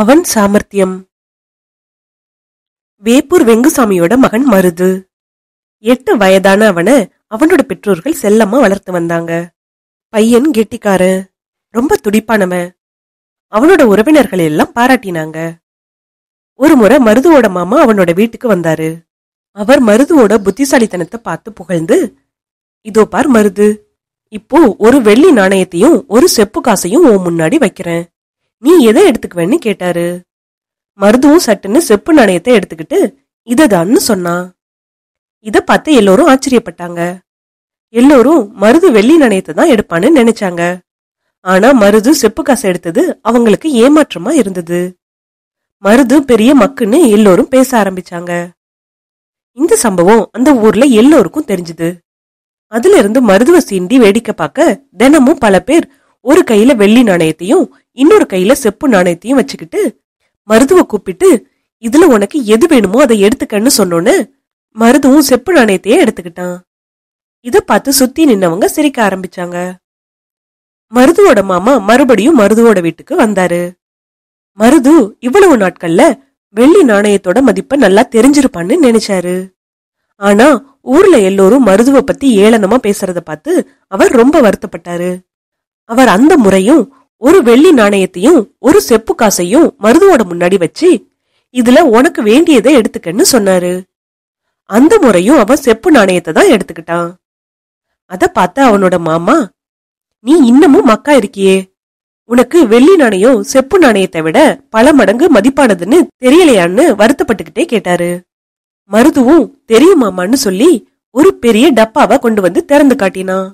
அவன் சாமர்த்தியம் வேப்பூர் வெங்குசாமியோட மகன் மருது எட்டு வயதான அவன அவனோட பெற்றோர்கள் செல்லமா வளர்த்து வந்தாங்க பையன் கெட்டிக்காரன் ரொம்ப துடிப்பானவன் அவனோட உறவினர்கள் எல்லாம் பாராட்டினாங்க ஒரு முறை மருதுவோட மாமா அவனோட வீட்டுக்கு வந்தாரு அவர் மருதுவோட புத்திசாலித்தனத்தை பார்த்து புகழ்ந்து இதோ பார் மருது இப்போ ஒரு வெள்ளி நாணயத்தையும் ஒரு செப்பு காசையும் உன் முன்னாடி வைக்கிறேன் நீ எதை எடுத்துக்குவேன்னு கேட்டாரு மருதுவும் சட்டுன்னு செப்பு நாணயத்தை எடுத்துக்கிட்டு இததான்னு சொன்னான் இத பார்த்து எல்லோரும் ஆச்சரியப்பட்டாங்க எல்லோரும் மருது வெள்ளி நாணயத்தை தான் எடுப்பான்னு நினைச்சாங்க ஆனா மருது செப்பு காசை எடுத்தது அவங்களுக்கு ஏமாற்றமா இருந்தது மருது பெரிய மக்குன்னு எல்லோரும் பேச ஆரம்பிச்சாங்க இந்த சம்பவம் அந்த ஊர்ல எல்லோருக்கும் தெரிஞ்சது அதுல இருந்து மருதுவ சீண்டி வேடிக்கை பார்க்க தினமும் பல பேர் ஒரு கையில வெள்ளி நாணயத்தையும் இன்னொரு கையில செப்பு நாணயத்தையும் வச்சுக்கிட்டு மருதுவ கூப்பிட்டு இதுல உனக்கு எது வேணுமோ அதை எடுத்துக்கன்னு சொன்னோன்னு மருதுவும் செப்பு நாணயத்தையே எடுத்துக்கிட்டான் இத பார்த்து சுத்தி நின்னவங்க சிரிக்க ஆரம்பிச்சாங்க மருதுவோட மாமா மறுபடியும் மருதுவோட வீட்டுக்கு வந்தாரு மருது இவ்வளவு நாட்கள்ல வெள்ளி நாணயத்தோட மதிப்பை நல்லா தெரிஞ்சிருப்பான்னு நினைச்சாரு ஆனா ஊர்ல எல்லோரும் மருதுவ பத்தி ஏளனமா பேசுறத பார்த்து அவர் ரொம்ப வருத்தப்பட்டாரு அவர் அந்த முறையும் ஒரு வெள்ளி நாணயத்தையும் ஒரு செப்பு காசையும் மருதுவோட முன்னாடி வச்சு இதுல உனக்கு வேண்டியதை எடுத்துக்கன்னு சொன்னாரு அந்த முறையும் அவன் செப்பு நாணயத்தை தான் எடுத்துக்கிட்டான் அத பார்த்த அவனோட மாமா நீ இன்னமும் மக்கா இருக்கியே உனக்கு வெள்ளி நாணயம் செப்பு நாணயத்தை விட பல மடங்கு மதிப்பானதுன்னு தெரியலையான்னு வருத்தப்பட்டுக்கிட்டே கேட்டாரு மருதுவும் தெரியுமாமான்னு சொல்லி ஒரு பெரிய டப்பாவை கொண்டு வந்து திறந்து காட்டினான்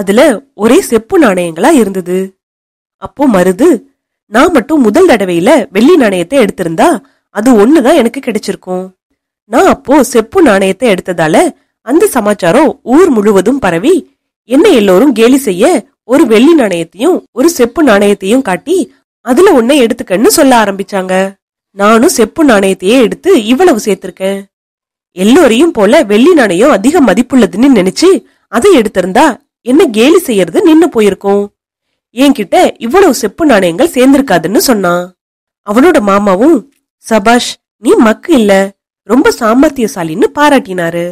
அதுல ஒரே செப்பு நாணயங்களா இருந்தது அப்போ மருது நான் மட்டும் முதல் தடவையில வெள்ளி நாணயத்தை எடுத்திருந்தா அது ஒண்ணுதான் எனக்கு கிடைச்சிருக்கும் நான் அப்போ செப்பு நாணயத்தை எடுத்ததால அந்த சமாச்சாரம் ஊர் முழுவதும் பரவி என்ன எல்லோரும் கேலி செய்ய ஒரு வெள்ளி நாணயத்தையும் ஒரு செப்பு நாணயத்தையும் காட்டி அதுல உன்னை எடுத்துக்கன்னு சொல்ல ஆரம்பிச்சாங்க நானும் செப்பு நாணயத்தையே எடுத்து இவ்வளவு சேர்த்திருக்கேன் எல்லோரையும் போல வெள்ளி நாணயம் அதிக மதிப்புள்ளதுன்னு நினைச்சு அதை எடுத்திருந்தா என்ன கேலி செய்யறது நின்னு போயிருக்கும் என்கிட்ட இவ்வளவு செப்பு நாணயங்கள் சேர்ந்திருக்காதுன்னு சொன்னான் அவனோட மாமாவும் சபாஷ் நீ மக்கு இல்ல ரொம்ப சாமர்த்தியசாலின்னு பாராட்டினாரு